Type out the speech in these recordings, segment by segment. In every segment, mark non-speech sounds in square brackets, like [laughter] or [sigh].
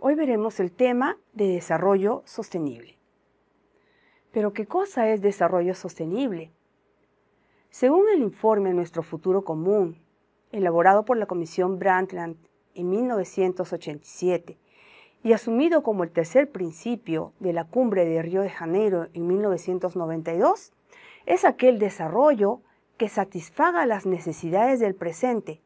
Hoy veremos el tema de desarrollo sostenible. Pero ¿qué cosa es desarrollo sostenible? Según el informe Nuestro Futuro Común, elaborado por la Comisión Brandtland en 1987 y asumido como el tercer principio de la cumbre de Río de Janeiro en 1992, es aquel desarrollo que satisfaga las necesidades del presente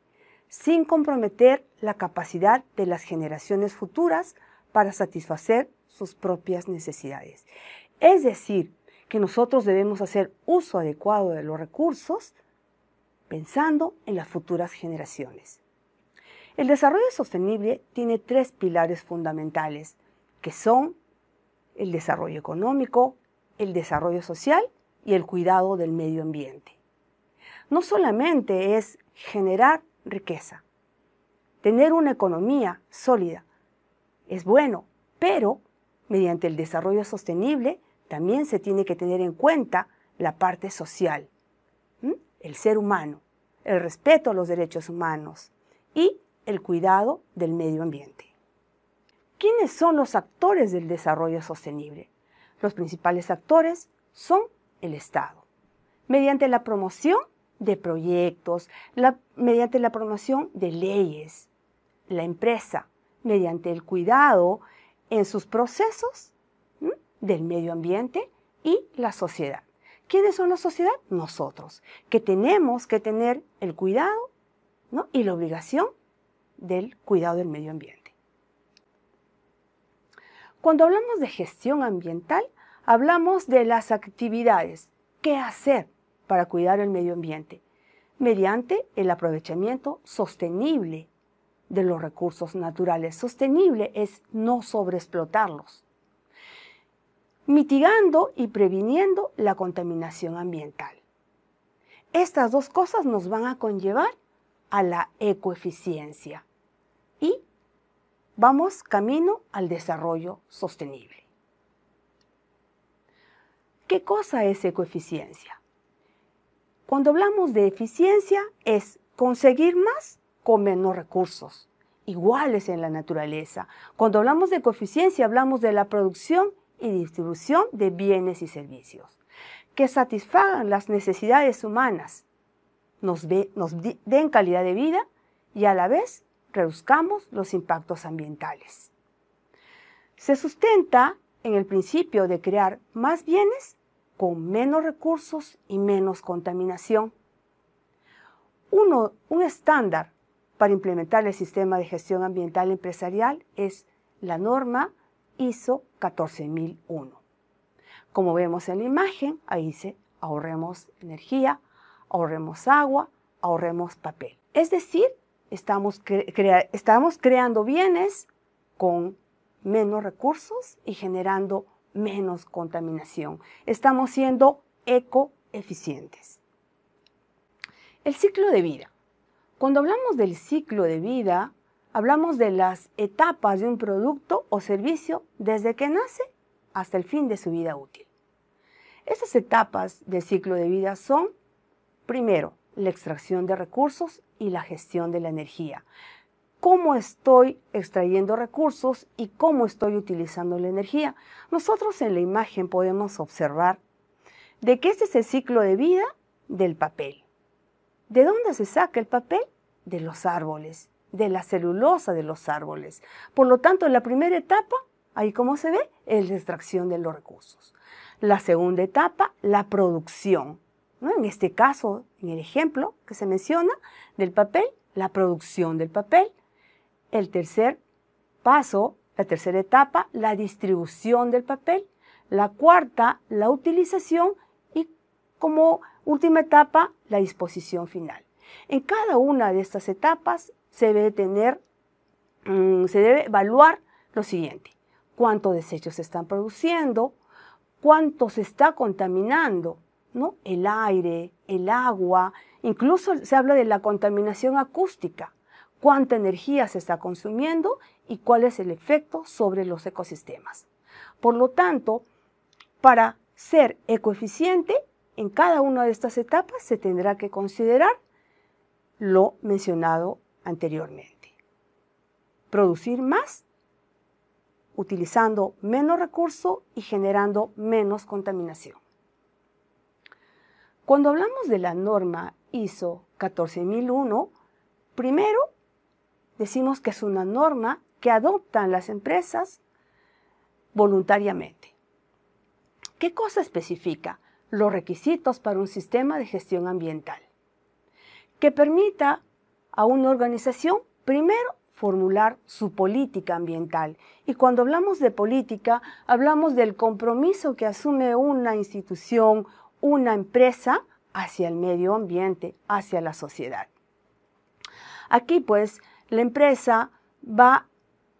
sin comprometer la capacidad de las generaciones futuras para satisfacer sus propias necesidades. Es decir, que nosotros debemos hacer uso adecuado de los recursos pensando en las futuras generaciones. El desarrollo sostenible tiene tres pilares fundamentales, que son el desarrollo económico, el desarrollo social y el cuidado del medio ambiente. No solamente es generar riqueza. Tener una economía sólida es bueno, pero mediante el desarrollo sostenible también se tiene que tener en cuenta la parte social, el ser humano, el respeto a los derechos humanos y el cuidado del medio ambiente. ¿Quiénes son los actores del desarrollo sostenible? Los principales actores son el Estado, mediante la promoción de proyectos, mediante la promoción de leyes. La empresa, mediante el cuidado en sus procesos del medio ambiente y la sociedad. ¿Quiénes son la sociedad? Nosotros, que tenemos que tener el cuidado y la obligación del cuidado del medio ambiente. Cuando hablamos de gestión ambiental, hablamos de las actividades, qué hacer para cuidar el medio ambiente, mediante el aprovechamiento sostenible de los recursos naturales. Sostenible es no sobreexplotarlos, mitigando y previniendo la contaminación ambiental. Estas dos cosas nos van a conllevar a la ecoeficiencia y vamos camino al desarrollo sostenible. ¿Qué cosa es ecoeficiencia? Cuando hablamos de eficiencia es conseguir más con menos recursos, iguales en la naturaleza. Cuando hablamos de coeficiencia hablamos de la producción y distribución de bienes y servicios que satisfagan las necesidades humanas, nos, den calidad de vida y a la vez reduzcamos los impactos ambientales. Se sustenta en el principio de crear más bienes con menos recursos y menos contaminación. un estándar para implementar el sistema de gestión ambiental empresarial es la norma ISO 14001. Como vemos en la imagen, ahí dice ahorremos energía, ahorremos agua, ahorremos papel. Es decir, estamos, estamos creando bienes con menos recursos y generando menos contaminación. Estamos siendo ecoeficientes. El ciclo de vida. Cuando hablamos del ciclo de vida, hablamos de las etapas de un producto o servicio desde que nace hasta el fin de su vida útil. esas etapas del ciclo de vida son, primero, la extracción de recursos y la gestión de la energía cómo estoy extrayendo recursos y cómo estoy utilizando la energía. Nosotros en la imagen podemos observar de que este es el ciclo de vida del papel. ¿De dónde se saca el papel? De los árboles, de la celulosa de los árboles. Por lo tanto, la primera etapa, ahí como se ve, es la extracción de los recursos. La segunda etapa, la producción. En este caso, en el ejemplo que se menciona del papel, la producción del papel, el tercer paso, la tercera etapa, la distribución del papel. La cuarta, la utilización. Y como última etapa, la disposición final. En cada una de estas etapas se debe tener, mm, se debe evaluar lo siguiente. Cuántos desechos se están produciendo, cuánto se está contaminando, ¿no? El aire, el agua, incluso se habla de la contaminación acústica cuánta energía se está consumiendo y cuál es el efecto sobre los ecosistemas. Por lo tanto, para ser ecoeficiente, en cada una de estas etapas se tendrá que considerar lo mencionado anteriormente. Producir más utilizando menos recurso y generando menos contaminación. Cuando hablamos de la norma ISO 14001, primero decimos que es una norma que adoptan las empresas voluntariamente. ¿Qué cosa especifica? Los requisitos para un sistema de gestión ambiental que permita a una organización primero formular su política ambiental. Y cuando hablamos de política, hablamos del compromiso que asume una institución, una empresa, hacia el medio ambiente, hacia la sociedad. Aquí pues la empresa va a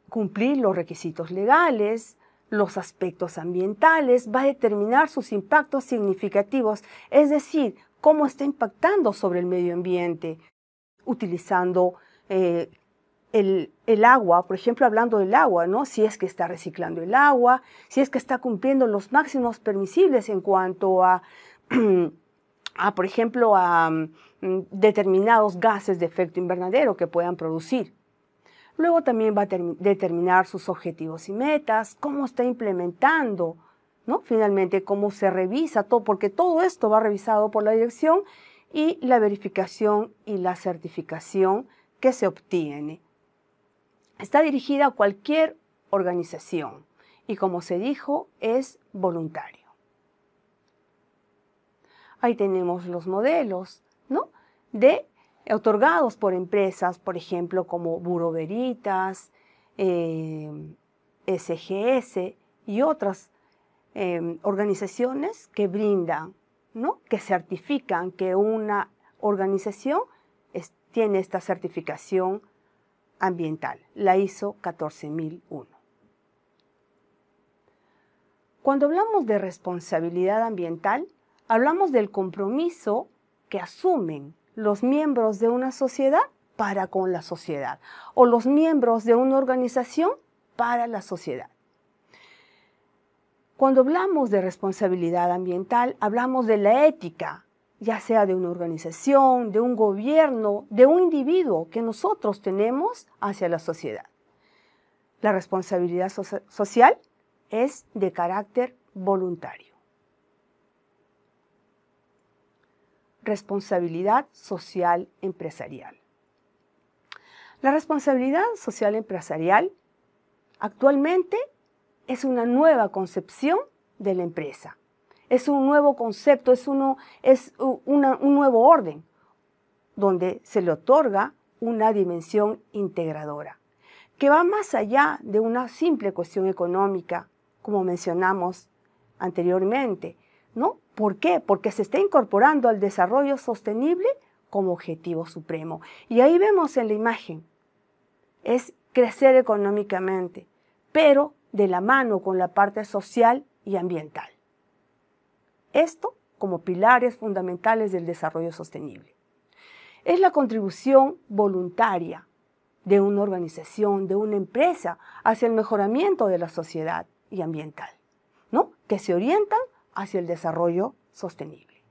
cumplir los requisitos legales, los aspectos ambientales, va a determinar sus impactos significativos, es decir, cómo está impactando sobre el medio ambiente, utilizando eh, el, agua, por ejemplo, hablando del agua, ¿no? Si es que está reciclando el agua, si es que está cumpliendo los máximos permisibles en cuanto a, [clears throat] a por ejemplo, a Mm, determinados gases de efecto invernadero que puedan producir. Luego también va a determinar sus objetivos y metas, cómo está implementando, ¿no? Finalmente, cómo se revisa todo, porque todo esto va revisado por la dirección y la verificación y la certificación que se obtiene. Está dirigida a cualquier organización y como se dijo, es voluntario. Ahí tenemos los modelos. De otorgados por empresas, por ejemplo, como Buro Veritas, SGS eh, y otras em, organizaciones que brindan, que certifican que una organización tiene esta certificación ambiental, la ISO 14001. Cuando hablamos de responsabilidad ambiental, hablamos del compromiso que asumen los miembros de una sociedad para con la sociedad o los miembros de una organización para la sociedad. Cuando hablamos de responsabilidad ambiental, hablamos de la ética, ya sea de una organización, de un gobierno, de un individuo que nosotros tenemos hacia la sociedad. La responsabilidad social es de carácter voluntario. responsabilidad social empresarial. La responsabilidad social empresarial actualmente es una nueva concepción de la empresa, es un nuevo concepto, es, uno, es un nuevo orden donde se le otorga una dimensión integradora, que va más allá de una simple cuestión económica, como mencionamos anteriormente, ¿no? ¿Por qué? Porque se está incorporando al desarrollo sostenible como objetivo supremo. Y ahí vemos en la imagen, es crecer económicamente, pero de la mano con la parte social y ambiental. Esto como pilares fundamentales del desarrollo sostenible. Es la contribución voluntaria de una organización, de una empresa, hacia el mejoramiento de la sociedad y ambiental, ¿no? que se orientan hacia el desarrollo sostenible.